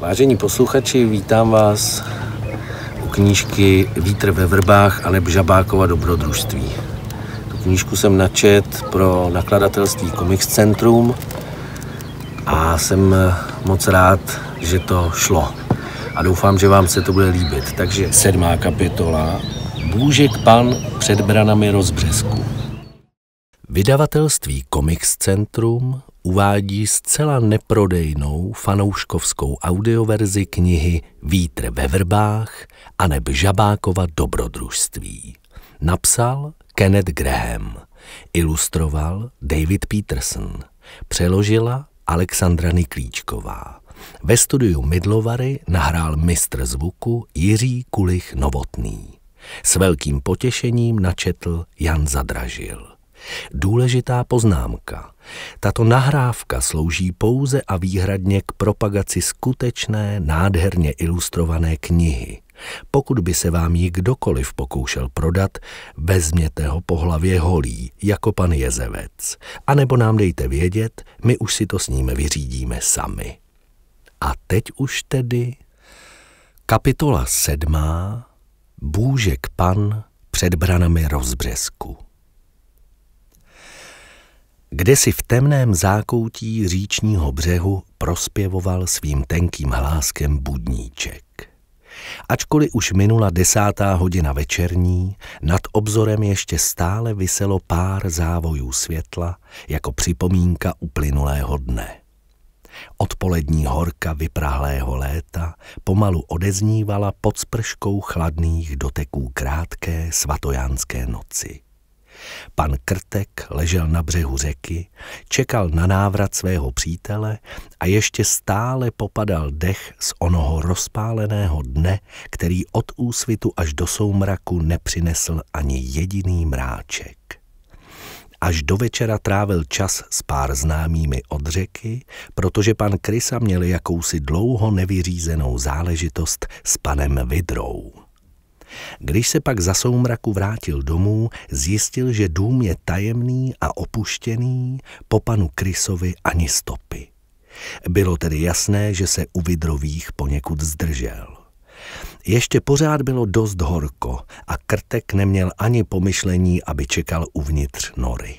Vážení posluchači, vítám vás u knížky Vítr ve vrbách a Žabákova dobrodružství. Tu knížku jsem načet pro nakladatelství Comics Centrum a jsem moc rád, že to šlo. A doufám, že vám se to bude líbit. Takže sedmá kapitola. Bůžek pan před branami rozbřesku. Vydavatelství Comics Centrum uvádí zcela neprodejnou fanouškovskou audioverzi knihy Vítr ve vrbách a neb Žabákova dobrodružství. Napsal Kenneth Graham, ilustroval David Peterson, přeložila Alexandra Niklíčková. Ve studiu Midlovary nahrál mistr zvuku Jiří Kulich Novotný. S velkým potěšením načetl Jan Zadražil. Důležitá poznámka. Tato nahrávka slouží pouze a výhradně k propagaci skutečné, nádherně ilustrované knihy. Pokud by se vám ji kdokoliv pokoušel prodat, vezměte ho po hlavě holí, jako pan Jezevec. A nebo nám dejte vědět, my už si to s ním vyřídíme sami. A teď už tedy... Kapitola sedmá. Bůžek pan před branami rozbřesku. Kde si v temném zákoutí říčního břehu prospěvoval svým tenkým hláskem budníček. Ačkoliv už minula desátá hodina večerní, nad obzorem ještě stále viselo pár závojů světla jako připomínka uplynulého dne. Odpolední horka vyprahlého léta pomalu odeznívala pod sprškou chladných doteků krátké svatojánské noci. Pan Krtek ležel na břehu řeky, čekal na návrat svého přítele a ještě stále popadal dech z onoho rozpáleného dne, který od úsvitu až do soumraku nepřinesl ani jediný mráček. Až do večera trávil čas s pár známými od řeky, protože pan Krysa měl jakousi dlouho nevyřízenou záležitost s panem Vidrou. Když se pak za soumraku vrátil domů, zjistil, že dům je tajemný a opuštěný, po panu Krysovi ani stopy. Bylo tedy jasné, že se u Vidrových poněkud zdržel. Ještě pořád bylo dost horko a krtek neměl ani pomyšlení, aby čekal uvnitř nory.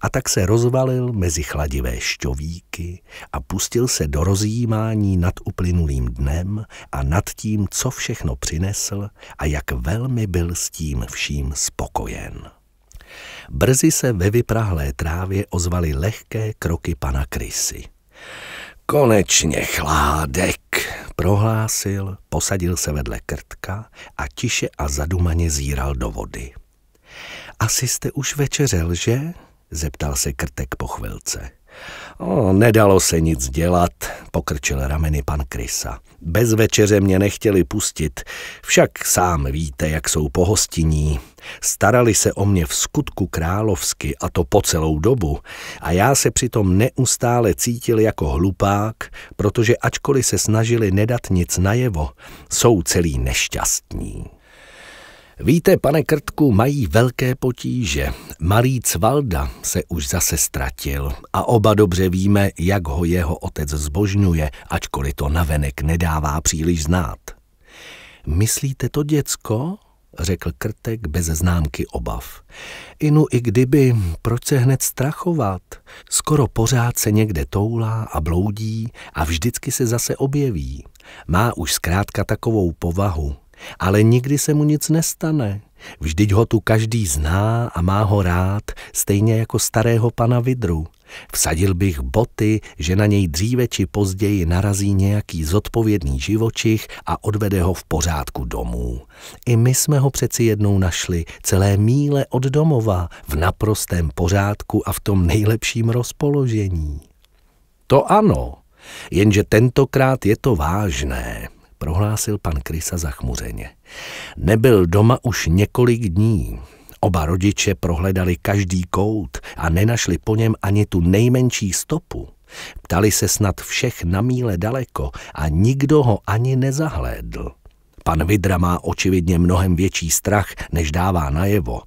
A tak se rozvalil mezi chladivé šťovíky a pustil se do rozjímání nad uplynulým dnem a nad tím, co všechno přinesl a jak velmi byl s tím vším spokojen. Brzy se ve vyprahlé trávě ozvaly lehké kroky pana Krysy. Konečně chládek, prohlásil, posadil se vedle krtka a tiše a zadumaně zíral do vody. Asi jste už večeřel, že? zeptal se Krtek po chvilce. O, nedalo se nic dělat, pokrčil rameny pan Krysa. Bez večeře mě nechtěli pustit, však sám víte, jak jsou pohostiní. Starali se o mě v skutku královsky a to po celou dobu a já se přitom neustále cítil jako hlupák, protože ačkoliv se snažili nedat nic najevo, jsou celý nešťastní. Víte, pane Krtku, mají velké potíže. Malý Cvalda se už zase ztratil a oba dobře víme, jak ho jeho otec zbožňuje, ačkoliv to navenek nedává příliš znát. Myslíte to děcko? řekl Krtek bez známky obav. Inu i kdyby, proč se hned strachovat? Skoro pořád se někde toulá a bloudí a vždycky se zase objeví. Má už zkrátka takovou povahu, ale nikdy se mu nic nestane. Vždyť ho tu každý zná a má ho rád, stejně jako starého pana Vidru. Vsadil bych boty, že na něj dříve či později narazí nějaký zodpovědný živočich a odvede ho v pořádku domů. I my jsme ho přeci jednou našli, celé míle od domova, v naprostém pořádku a v tom nejlepším rozpoložení. To ano, jenže tentokrát je to vážné prohlásil pan Krysa zachmuřeně. Nebyl doma už několik dní. Oba rodiče prohledali každý kout a nenašli po něm ani tu nejmenší stopu. Ptali se snad všech na míle daleko a nikdo ho ani nezahlédl. Pan Vidra má očividně mnohem větší strach, než dává najevo.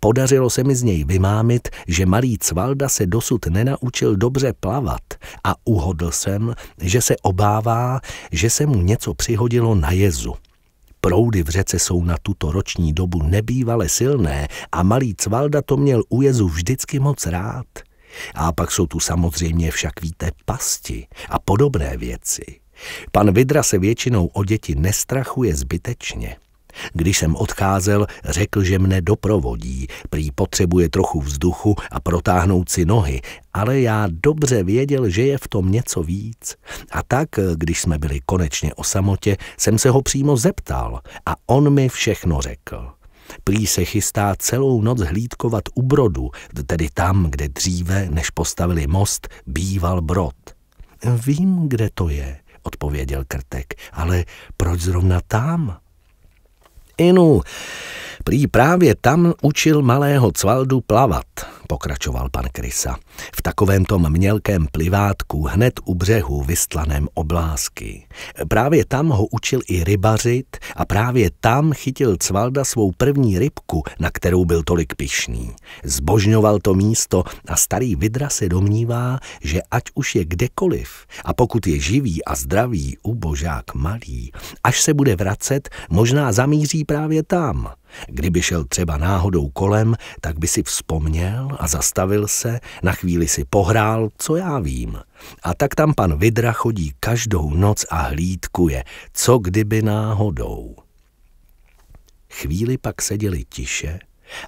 Podařilo se mi z něj vymámit, že malý Cvalda se dosud nenaučil dobře plavat a uhodl jsem, že se obává, že se mu něco přihodilo na jezu. Proudy v řece jsou na tuto roční dobu nebývale silné a malý Cvalda to měl u jezu vždycky moc rád. A pak jsou tu samozřejmě však víte pasti a podobné věci. Pan Vidra se většinou o děti nestrachuje zbytečně. Když jsem odcházel, řekl, že mne doprovodí, prý potřebuje trochu vzduchu a protáhnout si nohy, ale já dobře věděl, že je v tom něco víc. A tak, když jsme byli konečně o samotě, jsem se ho přímo zeptal a on mi všechno řekl. Prý se chystá celou noc hlídkovat u brodu, tedy tam, kde dříve, než postavili most, býval brod. Vím, kde to je, odpověděl krtek. Ale proč zrovna tam? Inu, Prý právě tam učil malého Cvaldu plavat, pokračoval pan Krysa. V takovém tom mělkém plivátku hned u břehu vystlaném oblásky. Právě tam ho učil i rybařit a právě tam chytil Cvalda svou první rybku, na kterou byl tolik pišný. Zbožňoval to místo a starý Vidra se domnívá, že ať už je kdekoliv a pokud je živý a zdravý ubožák malý, až se bude vracet, možná zamíří právě tam – Kdyby šel třeba náhodou kolem, tak by si vzpomněl a zastavil se, na chvíli si pohrál, co já vím. A tak tam pan Vidra chodí každou noc a hlídkuje, co kdyby náhodou. Chvíli pak seděli tiše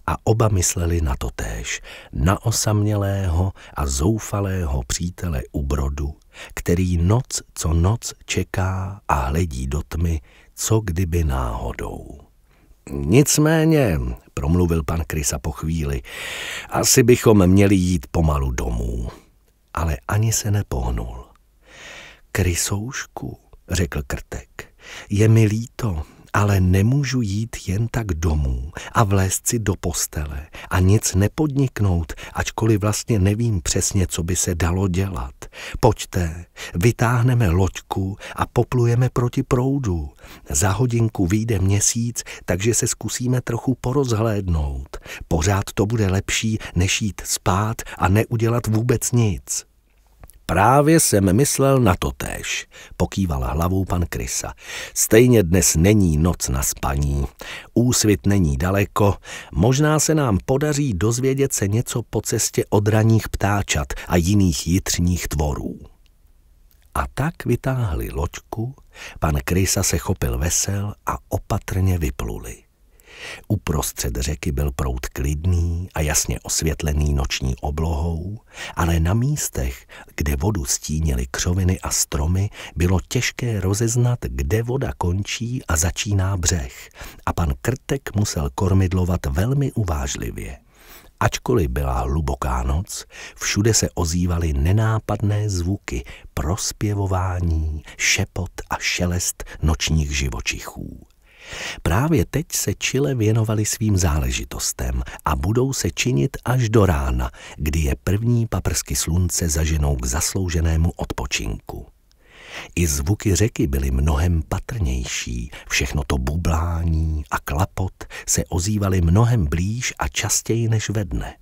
a oba mysleli na to též, na osamělého a zoufalého přítele u brodu, který noc co noc čeká a hledí do tmy, co kdyby náhodou. Nicméně, promluvil pan Krysa po chvíli, asi bychom měli jít pomalu domů. Ale ani se nepohnul. Krysoušku, řekl Krtek, je mi líto, ale nemůžu jít jen tak domů a vlézt si do postele a nic nepodniknout, ačkoliv vlastně nevím přesně, co by se dalo dělat. Pojďte, vytáhneme loďku a poplujeme proti proudu. Za hodinku vyjde měsíc, takže se zkusíme trochu porozhlédnout. Pořád to bude lepší, než jít spát a neudělat vůbec nic. Právě jsem myslel na to též, pokýval hlavou pan Krysa. Stejně dnes není noc na spaní. Úsvit není daleko, možná se nám podaří dozvědět se něco po cestě od raných ptáčat a jiných jitřních tvorů. A tak vytáhli loďku, pan Krysa se chopil vesel a opatrně vypluli. Uprostřed řeky byl prout klidný a jasně osvětlený noční oblohou, ale na místech, kde vodu stínily křoviny a stromy, bylo těžké rozeznat, kde voda končí a začíná břeh a pan Krtek musel kormidlovat velmi uvážlivě. Ačkoliv byla hluboká noc, všude se ozývaly nenápadné zvuky, prospěvování, šepot a šelest nočních živočichů. Právě teď se Chile věnovali svým záležitostem a budou se činit až do rána, kdy je první paprsky slunce zaženou k zaslouženému odpočinku. I zvuky řeky byly mnohem patrnější, všechno to bublání a klapot se ozývaly mnohem blíž a častěji než ve dne.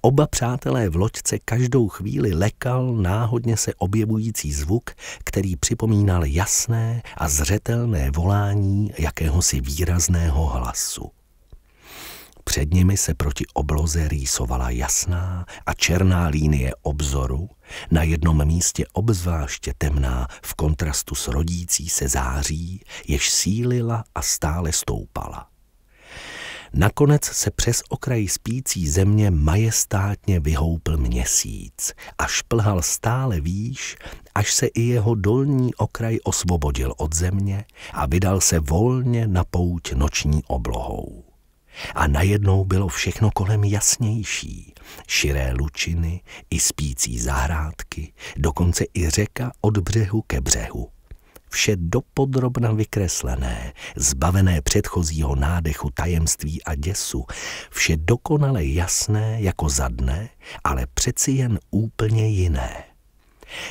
Oba přátelé v loďce každou chvíli lekal náhodně se objevující zvuk, který připomínal jasné a zřetelné volání jakéhosi výrazného hlasu. Před nimi se proti obloze rýsovala jasná a černá linie obzoru, na jednom místě obzvláště temná v kontrastu s rodící se září, jež sílila a stále stoupala. Nakonec se přes okraj spící země majestátně vyhoupl měsíc a šplhal stále výš, až se i jeho dolní okraj osvobodil od země a vydal se volně na pouť noční oblohou. A najednou bylo všechno kolem jasnější. Širé lučiny, i spící zahrádky, dokonce i řeka od břehu ke břehu vše dopodrobna vykreslené, zbavené předchozího nádechu tajemství a děsu, vše dokonale jasné jako za dne, ale přeci jen úplně jiné.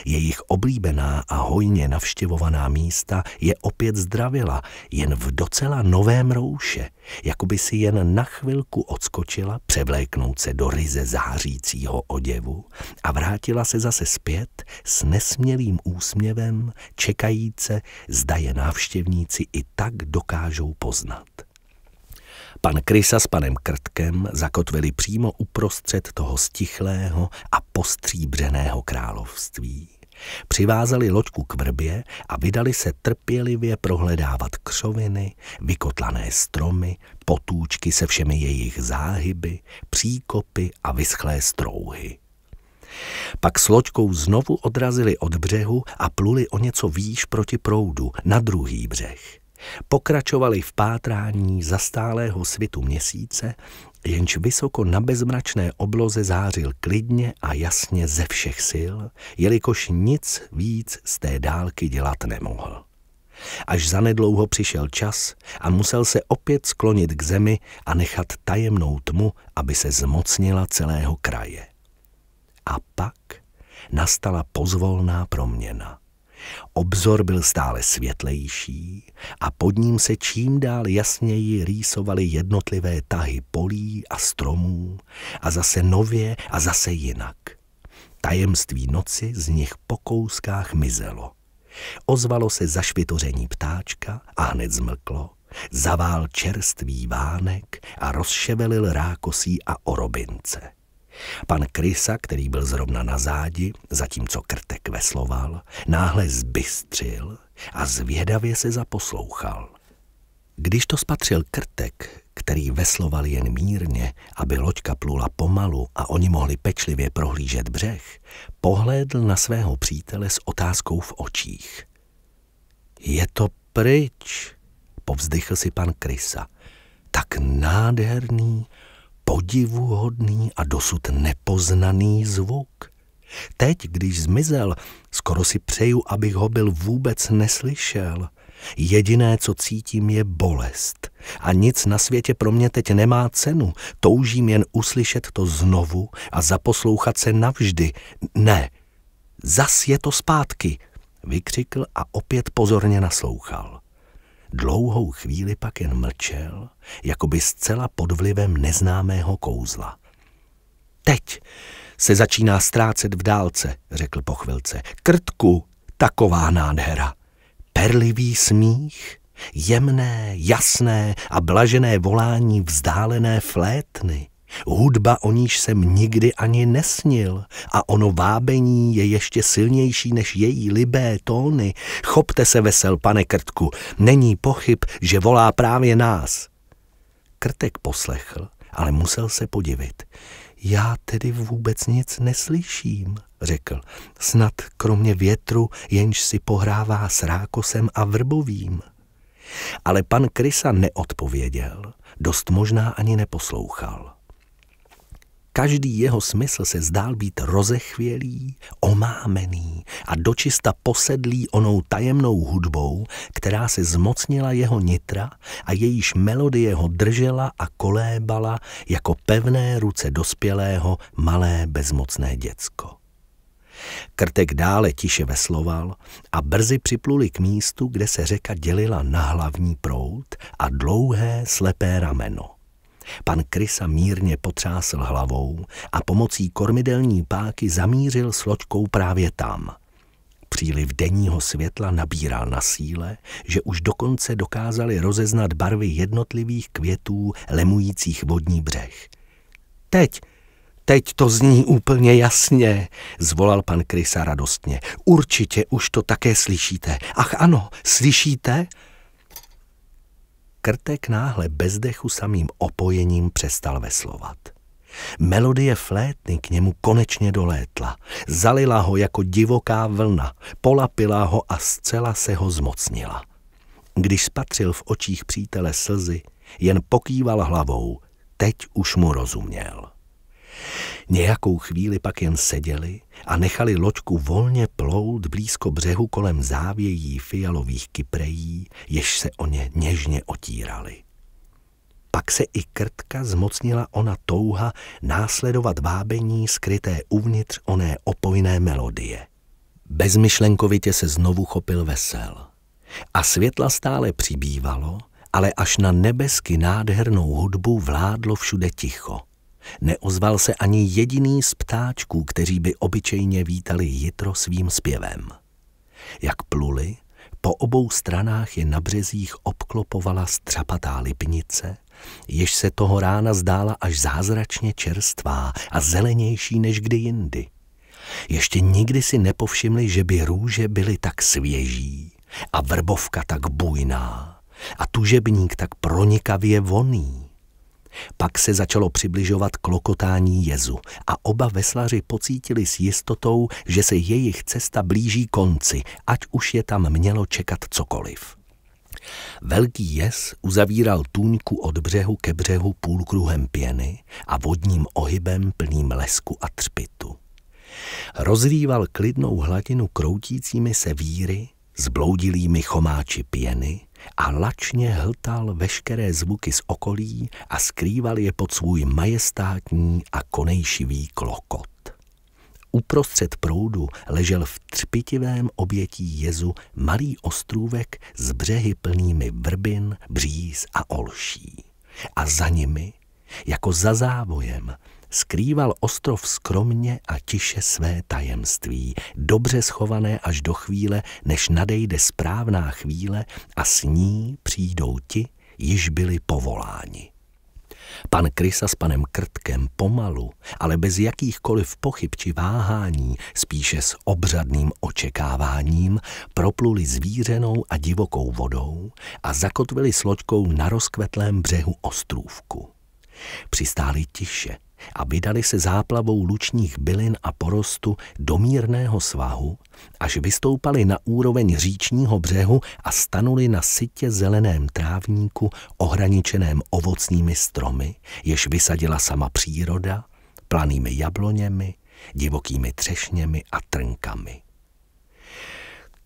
Jejich oblíbená a hojně navštěvovaná místa je opět zdravila, jen v docela novém rouše, jako by si jen na chvilku odskočila, převléknout se do ryze zářícího oděvu a vrátila se zase zpět s nesmělým úsměvem, čekajíce, zda je návštěvníci i tak dokážou poznat. Pan Krysa s panem Krtkem zakotvili přímo uprostřed toho stichlého a postříbřeného království. Přivázali loďku k vrbě a vydali se trpělivě prohledávat křoviny, vykotlané stromy, potůčky se všemi jejich záhyby, příkopy a vyschlé strouhy. Pak s loďkou znovu odrazili od břehu a pluli o něco výš proti proudu, na druhý břeh. Pokračovali v pátrání za stálého svitu měsíce, jenž vysoko na bezmračné obloze zářil klidně a jasně ze všech sil, jelikož nic víc z té dálky dělat nemohl. Až zanedlouho přišel čas a musel se opět sklonit k zemi a nechat tajemnou tmu, aby se zmocnila celého kraje. A pak nastala pozvolná proměna. Obzor byl stále světlejší a pod ním se čím dál jasněji rýsovaly jednotlivé tahy polí a stromů a zase nově a zase jinak. Tajemství noci z nich po kouskách mizelo. Ozvalo se zašvitoření ptáčka a hned zmlklo. Zavál čerstvý vánek a rozševelil rákosí a orobince. Pan Krysa, který byl zrovna na zádi, zatímco krtek vesloval, náhle zbystřil a zvědavě se zaposlouchal. Když to spatřil krtek, který vesloval jen mírně, aby loďka plula pomalu a oni mohli pečlivě prohlížet břeh, pohlédl na svého přítele s otázkou v očích. Je to pryč, povzdychl si pan Krysa. Tak nádherný, podivuhodný a dosud nepoznaný zvuk. Teď, když zmizel, skoro si přeju, abych ho byl vůbec neslyšel. Jediné, co cítím, je bolest. A nic na světě pro mě teď nemá cenu. Toužím jen uslyšet to znovu a zaposlouchat se navždy. Ne, zas je to zpátky, vykřikl a opět pozorně naslouchal. Dlouhou chvíli pak jen mlčel, jako by zcela pod vlivem neznámého kouzla. Teď se začíná ztrácet v dálce, řekl po chvilce. Krtku, taková nádhera. Perlivý smích, jemné, jasné a blažené volání vzdálené flétny, Hudba, o níž jsem nikdy ani nesnil a ono vábení je ještě silnější než její libé tóny. Chopte se vesel, pane Krtku, není pochyb, že volá právě nás. Krtek poslechl, ale musel se podivit. Já tedy vůbec nic neslyším, řekl. Snad kromě větru, jenž si pohrává s rákosem a vrbovým. Ale pan Krysa neodpověděl, dost možná ani neposlouchal. Každý jeho smysl se zdál být rozechvělý, omámený a dočista posedlý onou tajemnou hudbou, která se zmocnila jeho nitra a jejíž melodie ho držela a kolébala jako pevné ruce dospělého malé bezmocné děcko. Krtek dále tiše vesloval a brzy připluli k místu, kde se řeka dělila na hlavní prout a dlouhé slepé rameno. Pan Krysa mírně potřásl hlavou a pomocí kormidelní páky zamířil s loďkou právě tam. Příliv denního světla nabíral na síle, že už dokonce dokázali rozeznat barvy jednotlivých květů lemujících vodní břeh. Teď, teď to zní úplně jasně, zvolal pan Krysa radostně. Určitě už to také slyšíte. Ach ano, slyšíte? Krtek náhle bezdechu samým opojením přestal veslovat. Melodie flétny k němu konečně dolétla. Zalila ho jako divoká vlna, polapila ho a zcela se ho zmocnila. Když spatřil v očích přítele slzy, jen pokýval hlavou, teď už mu rozuměl. Nějakou chvíli pak jen seděli a nechali loďku volně plout blízko břehu kolem závějí fialových kyprejí, jež se o ně něžně otírali. Pak se i krtka zmocnila ona touha následovat vábení skryté uvnitř oné opojné melodie. Bezmyšlenkovitě se znovu chopil vesel. A světla stále přibývalo, ale až na nebesky nádhernou hudbu vládlo všude ticho – Neozval se ani jediný z ptáčků, kteří by obyčejně vítali jitro svým zpěvem. Jak pluli, po obou stranách je na březích obklopovala střapatá lipnice, jež se toho rána zdála až zázračně čerstvá a zelenější než kdy jindy. Ještě nikdy si nepovšimli, že by růže byly tak svěží a vrbovka tak bujná a tužebník tak pronikavě voný. Pak se začalo přibližovat klokotání jezu a oba veslaři pocítili s jistotou, že se jejich cesta blíží konci, ať už je tam mělo čekat cokoliv. Velký jez uzavíral tůňku od břehu ke břehu půlkruhem pěny a vodním ohybem plným lesku a třpitu. Rozrýval klidnou hladinu kroutícími se víry, zbloudilými chomáči pěny, a lačně hltal veškeré zvuky z okolí a skrýval je pod svůj majestátní a konejšivý klokot. Uprostřed proudu ležel v třpitivém obětí jezu malý ostrůvek s břehy plnými vrbin, bříz a olší. A za nimi, jako za závojem, skrýval ostrov skromně a tiše své tajemství, dobře schované až do chvíle, než nadejde správná chvíle a s ní přijdou ti, již byli povoláni. Pan Krysa s panem Krtkem pomalu, ale bez jakýchkoliv pochyb či váhání, spíše s obřadným očekáváním, propluli zvířenou a divokou vodou a zakotvili s loďkou na rozkvetlém břehu ostrůvku. Přistáli tiše, a vydali se záplavou lučních bylin a porostu do mírného svahu, až vystoupali na úroveň říčního břehu a stanuli na sitě zeleném trávníku ohraničeném ovocnými stromy, jež vysadila sama příroda, planými jabloněmi, divokými třešněmi a trnkami.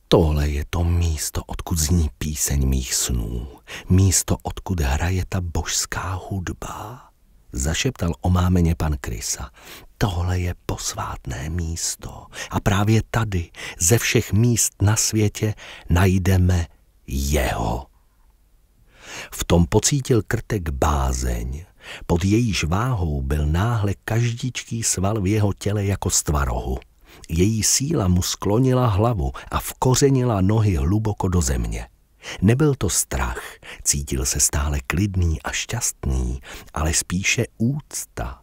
Tohle je to místo, odkud zní píseň mých snů, místo, odkud hraje ta božská hudba zašeptal omámeně pan Krysa. Tohle je posvátné místo a právě tady ze všech míst na světě najdeme jeho. V tom pocítil krtek bázeň, pod jejíž váhou byl náhle každičký sval v jeho těle jako stvarohu. Její síla mu sklonila hlavu a vkořenila nohy hluboko do země. Nebyl to strach, cítil se stále klidný a šťastný, ale spíše úcta,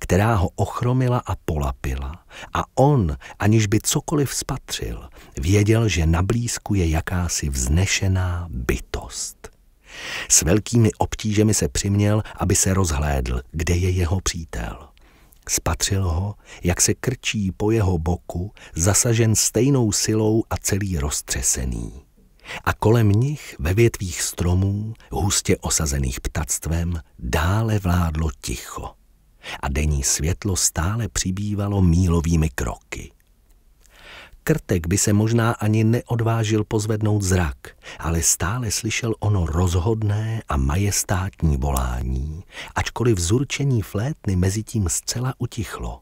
která ho ochromila a polapila. A on, aniž by cokoliv spatřil, věděl, že nablízku je jakási vznešená bytost. S velkými obtížemi se přiměl, aby se rozhlédl, kde je jeho přítel. Spatřil ho, jak se krčí po jeho boku, zasažen stejnou silou a celý roztřesený a kolem nich ve větvích stromů, hustě osazených ptactvem, dále vládlo ticho a denní světlo stále přibývalo mílovými kroky. Krtek by se možná ani neodvážil pozvednout zrak, ale stále slyšel ono rozhodné a majestátní volání, ačkoliv zurčení flétny mezitím zcela utichlo.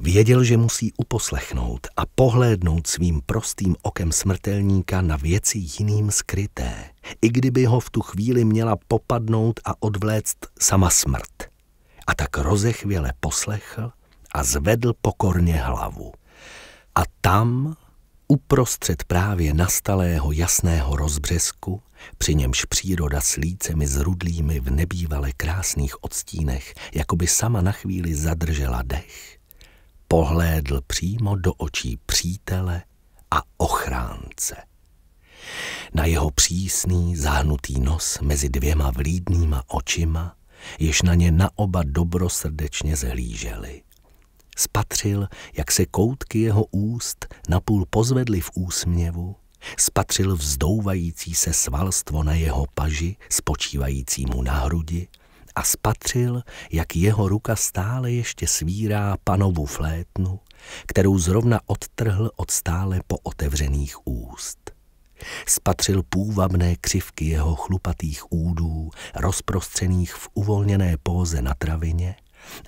Věděl, že musí uposlechnout a pohlédnout svým prostým okem smrtelníka na věci jiným skryté, i kdyby ho v tu chvíli měla popadnout a odvléct sama smrt. A tak rozechvěle poslechl a zvedl pokorně hlavu. A tam, uprostřed právě nastalého jasného rozbřesku, při němž příroda s lícemi zrudlými v nebývale krásných odstínech, jako by sama na chvíli zadržela dech, pohlédl přímo do očí přítele a ochránce. Na jeho přísný zahnutý nos mezi dvěma vlídnýma očima, jež na ně na oba dobrosrdečně zhlíželi. Spatřil, jak se koutky jeho úst napůl pozvedly v úsměvu, spatřil vzdouvající se svalstvo na jeho paži, spočívající mu na hrudi, a spatřil, jak jeho ruka stále ještě svírá panovu flétnu, kterou zrovna odtrhl od stále pootevřených úst. Spatřil půvabné křivky jeho chlupatých údů, rozprostřených v uvolněné póze na travině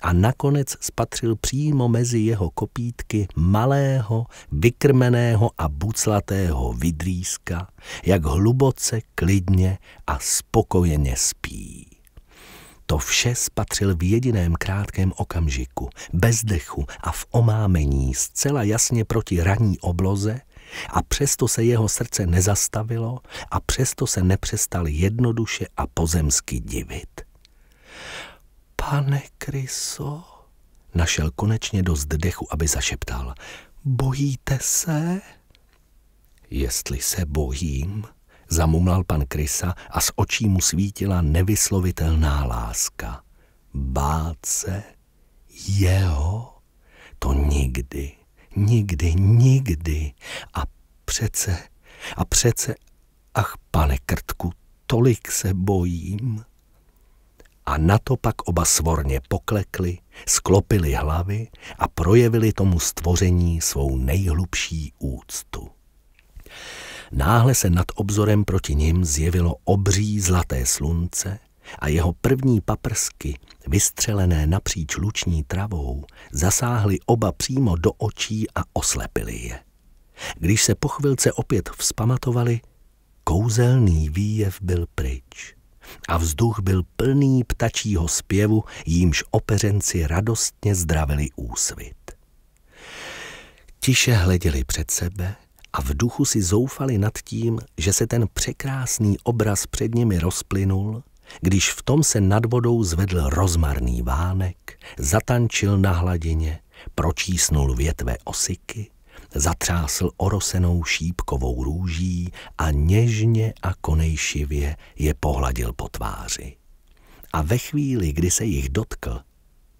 a nakonec spatřil přímo mezi jeho kopítky malého, vykrmeného a buclatého vidrýska, jak hluboce, klidně a spokojeně spí. To vše spatřil v jediném krátkém okamžiku, bez dechu a v omámení, zcela jasně proti raní obloze, a přesto se jeho srdce nezastavilo a přesto se nepřestal jednoduše a pozemsky divit. Pane Kryso, našel konečně dost dechu, aby zašeptal. Bojíte se? Jestli se bojím, zamumlal pan Krysa a z očí mu svítila nevyslovitelná láska. Bát se jeho? To nikdy, nikdy, nikdy. A přece, a přece, ach pane Krtku, tolik se bojím. A na to pak oba svorně poklekli, sklopili hlavy a projevili tomu stvoření svou nejhlubší úctu. Náhle se nad obzorem proti ním zjevilo obří zlaté slunce a jeho první paprsky, vystřelené napříč luční travou, zasáhly oba přímo do očí a oslepily je. Když se po chvilce opět vzpamatovali, kouzelný výjev byl pryč a vzduch byl plný ptačího zpěvu, jímž opeřenci radostně zdravili úsvit. Tiše hleděli před sebe, a v duchu si zoufali nad tím, že se ten překrásný obraz před nimi rozplynul, když v tom se nad vodou zvedl rozmarný vánek, zatančil na hladině, pročísnul větve osiky, zatřásl orosenou šípkovou růží a něžně a konejšivě je pohladil po tváři. A ve chvíli, kdy se jich dotkl,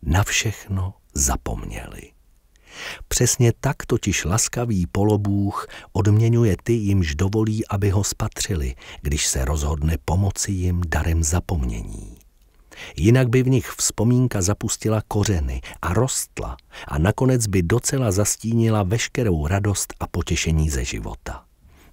na všechno zapomněli. Přesně tak totiž laskavý polobůh odměňuje ty, jimž dovolí, aby ho spatřili, když se rozhodne pomoci jim darem zapomnění. Jinak by v nich vzpomínka zapustila kořeny a rostla a nakonec by docela zastínila veškerou radost a potěšení ze života.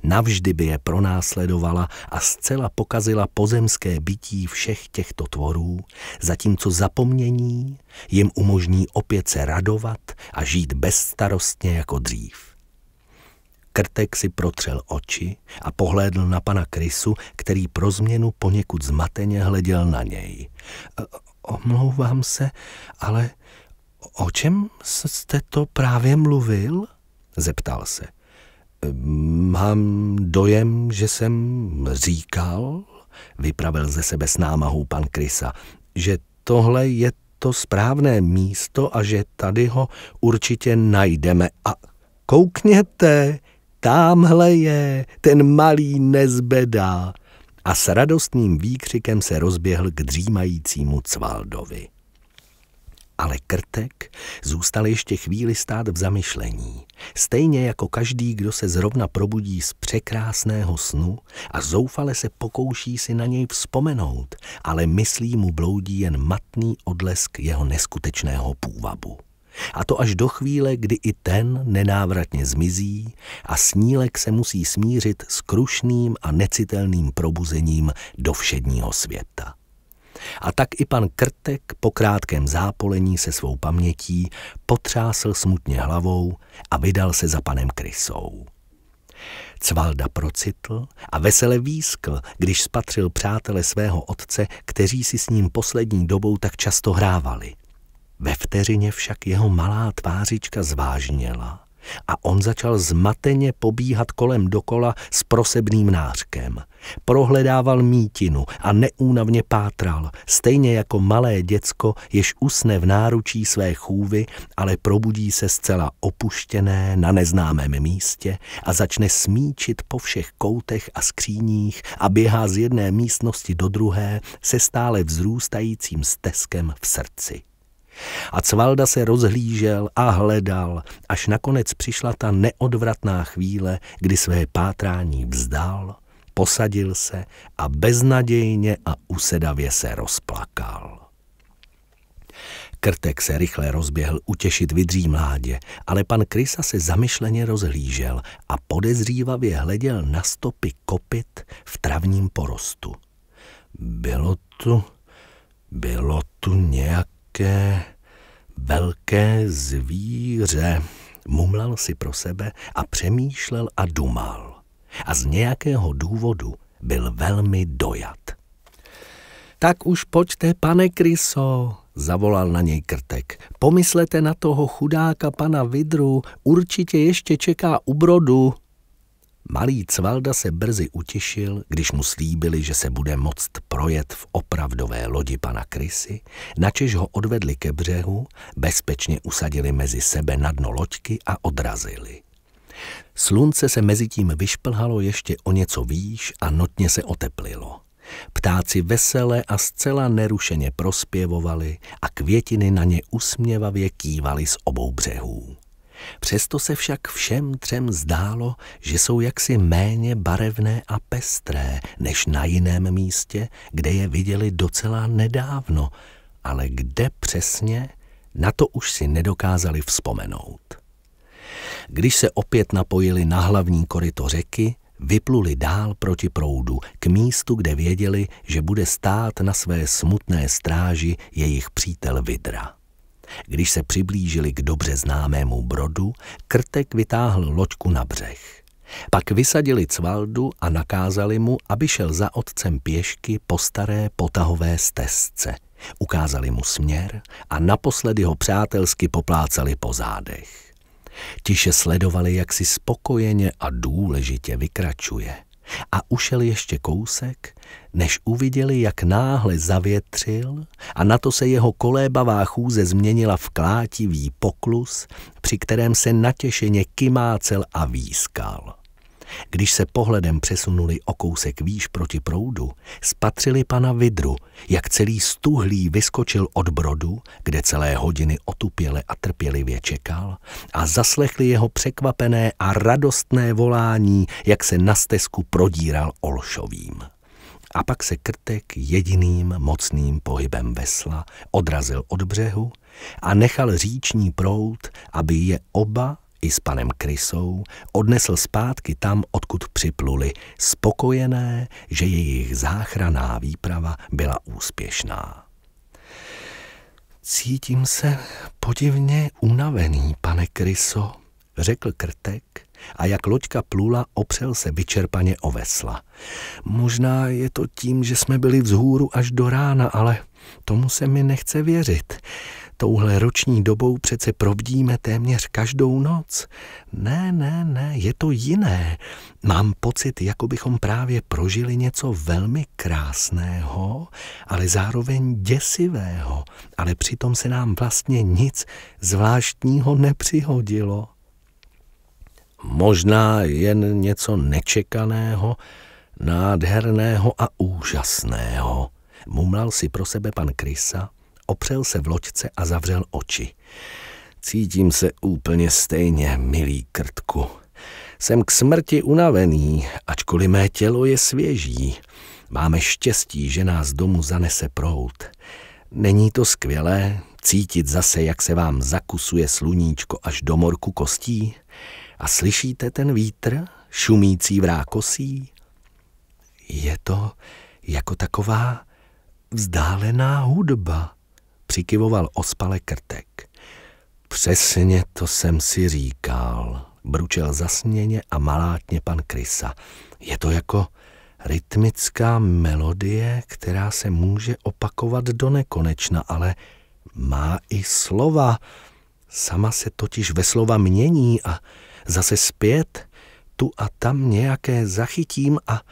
Navždy by je pronásledovala a zcela pokazila pozemské bytí všech těchto tvorů, zatímco zapomnění jim umožní opět se radovat a žít bezstarostně jako dřív. Krtek si protřel oči a pohlédl na pana Krysu, který pro změnu poněkud zmateně hleděl na něj. Omlouvám se, ale o čem jste to právě mluvil? zeptal se. Mám dojem, že jsem říkal, vypravil ze sebe s námahou pan Krysa, že tohle je to správné místo a že tady ho určitě najdeme. A koukněte, tamhle je, ten malý nezbedá. A s radostným výkřikem se rozběhl k dřímajícímu Cvaldovi. Ale krtek zůstal ještě chvíli stát v zamyšlení, stejně jako každý, kdo se zrovna probudí z překrásného snu a zoufale se pokouší si na něj vzpomenout, ale myslí mu bloudí jen matný odlesk jeho neskutečného půvabu. A to až do chvíle, kdy i ten nenávratně zmizí a snílek se musí smířit s krušným a necitelným probuzením do všedního světa. A tak i pan Krtek po krátkém zápolení se svou pamětí potřásl smutně hlavou a vydal se za panem Krysou. Cvalda procitl a vesele výskl, když spatřil přátele svého otce, kteří si s ním poslední dobou tak často hrávali. Ve vteřině však jeho malá tvářička zvážněla a on začal zmateně pobíhat kolem dokola s prosebným nářkem. Prohledával mítinu a neúnavně pátral, stejně jako malé děcko, jež usne v náručí své chůvy, ale probudí se zcela opuštěné na neznámém místě a začne smíčit po všech koutech a skříních a běhá z jedné místnosti do druhé se stále vzrůstajícím steskem v srdci. A Cvalda se rozhlížel a hledal, až nakonec přišla ta neodvratná chvíle, kdy své pátrání vzdal, posadil se a beznadějně a usedavě se rozplakal. Krtek se rychle rozběhl utěšit vidří mládě, ale pan Krysa se zamyšleně rozhlížel a podezřívavě hleděl na stopy kopit v travním porostu. Bylo tu, bylo tu nějak velké, velké zvíře. Mumlal si pro sebe a přemýšlel a dumal. A z nějakého důvodu byl velmi dojat. Tak už pojďte, pane Kryso, zavolal na něj krtek. Pomyslete na toho chudáka pana Vidru, určitě ještě čeká u brodu. Malý Cvalda se brzy utěšil, když mu slíbili, že se bude moct projet v opravdové lodi pana Krysy, načež ho odvedli ke břehu, bezpečně usadili mezi sebe na dno loďky a odrazili. Slunce se mezitím vyšplhalo ještě o něco výš a notně se oteplilo. Ptáci vesele a zcela nerušeně prospěvovali a květiny na ně usměvavě kývaly z obou břehů. Přesto se však všem třem zdálo, že jsou jaksi méně barevné a pestré než na jiném místě, kde je viděli docela nedávno, ale kde přesně, na to už si nedokázali vzpomenout. Když se opět napojili na hlavní koryto řeky, vypluli dál proti proudu, k místu, kde věděli, že bude stát na své smutné stráži jejich přítel Vidra. Když se přiblížili k dobře známému brodu, Krtek vytáhl loďku na břeh. Pak vysadili Cvaldu a nakázali mu, aby šel za otcem pěšky po staré potahové stezce. Ukázali mu směr a naposledy ho přátelsky poplácali po zádech. Tiše sledovali, jak si spokojeně a důležitě vykračuje – a ušel ještě kousek, než uviděli, jak náhle zavětřil a na to se jeho kolébavá chůze změnila v klátivý poklus, při kterém se natěšeně kymácel a výskal. Když se pohledem přesunuli o kousek výš proti proudu, spatřili pana Vidru, jak celý stuhlý vyskočil od brodu, kde celé hodiny otupěle a trpělivě čekal, a zaslechli jeho překvapené a radostné volání, jak se na stezku prodíral Olšovým. A pak se krtek jediným mocným pohybem vesla odrazil od břehu a nechal říční prout, aby je oba i s panem Krysou odnesl zpátky tam, odkud připluli, spokojené, že jejich záchraná výprava byla úspěšná. Cítím se podivně unavený, pane Kryso, řekl krtek a jak loďka plula, opřel se vyčerpaně o vesla. Možná je to tím, že jsme byli vzhůru až do rána, ale tomu se mi nechce věřit. Touhle roční dobou přece probdíme téměř každou noc. Ne, ne, ne, je to jiné. Mám pocit, jako bychom právě prožili něco velmi krásného, ale zároveň děsivého, ale přitom se nám vlastně nic zvláštního nepřihodilo. Možná jen něco nečekaného, nádherného a úžasného, mumlal si pro sebe pan Krysa Opřel se v loďce a zavřel oči. Cítím se úplně stejně, milý krtku. Jsem k smrti unavený, ačkoliv mé tělo je svěží. Máme štěstí, že nás domů zanese prout. Není to skvělé cítit zase, jak se vám zakusuje sluníčko až do morku kostí? A slyšíte ten vítr, šumící vrákosí? Je to jako taková vzdálená hudba. Přikyvoval ospale krtek. Přesně to jsem si říkal, bručel zasněně a malátně pan Krysa. Je to jako rytmická melodie, která se může opakovat do nekonečna, ale má i slova. Sama se totiž ve slova mění a zase zpět, tu a tam nějaké zachytím a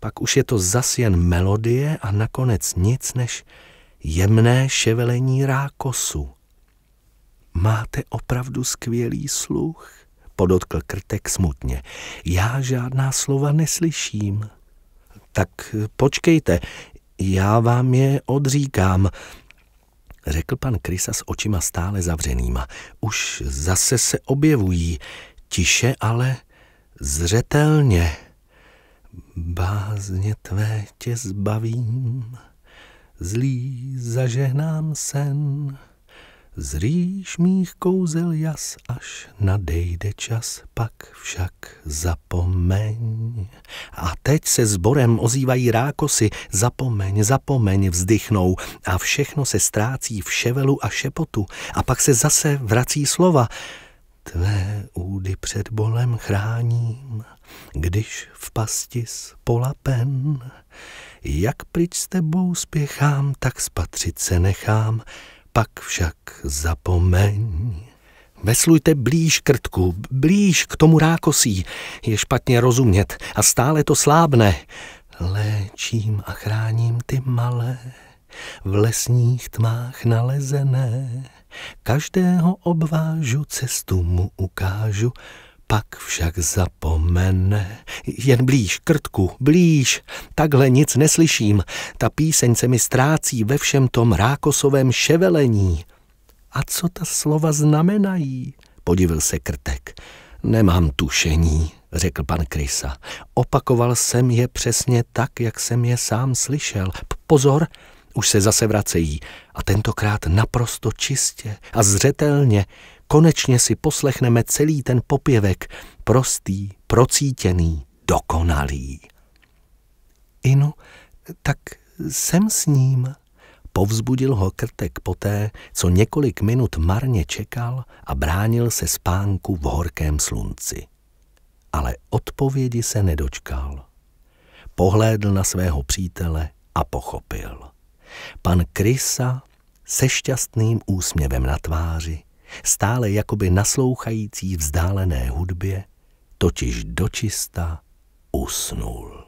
pak už je to zas jen melodie a nakonec nic než jemné ševelení rákosu. Máte opravdu skvělý sluch, podotkl krtek smutně. Já žádná slova neslyším. Tak počkejte, já vám je odříkám, řekl pan Krysa s očima stále zavřenýma. Už zase se objevují, tiše, ale zřetelně. Bázně tvé tě zbavím zlý zažehnám sen. Zříš mých kouzel jas, až nadejde čas, pak však zapomeň. A teď se sborem ozývají rákosy, zapomeň, zapomeň, vzdychnou a všechno se ztrácí v ševelu a šepotu a pak se zase vrací slova. Tvé údy před bolem chráním, když v pasti s polapen. Jak pryč s tebou spěchám, tak spatřit se nechám, pak však zapomeň. Veslujte blíž krtku, blíž k tomu rákosí, je špatně rozumět a stále to slábne. Léčím a chráním ty malé, v lesních tmách nalezené. Každého obvážu, cestu mu ukážu, pak však zapomene. Jen blíž, krtku, blíž. Takhle nic neslyším. Ta píseň se mi ztrácí ve všem tom rákosovém ševelení. A co ta slova znamenají? Podivil se krtek. Nemám tušení, řekl pan Krysa. Opakoval jsem je přesně tak, jak jsem je sám slyšel. P pozor, už se zase vracejí. A tentokrát naprosto čistě a zřetelně konečně si poslechneme celý ten popěvek, prostý, procítěný, dokonalý. Inu, tak jsem s ním. Povzbudil ho krtek poté, co několik minut marně čekal a bránil se spánku v horkém slunci. Ale odpovědi se nedočkal. Pohlédl na svého přítele a pochopil. Pan Krysa se šťastným úsměvem na tváři stále jakoby naslouchající vzdálené hudbě, totiž dočista usnul.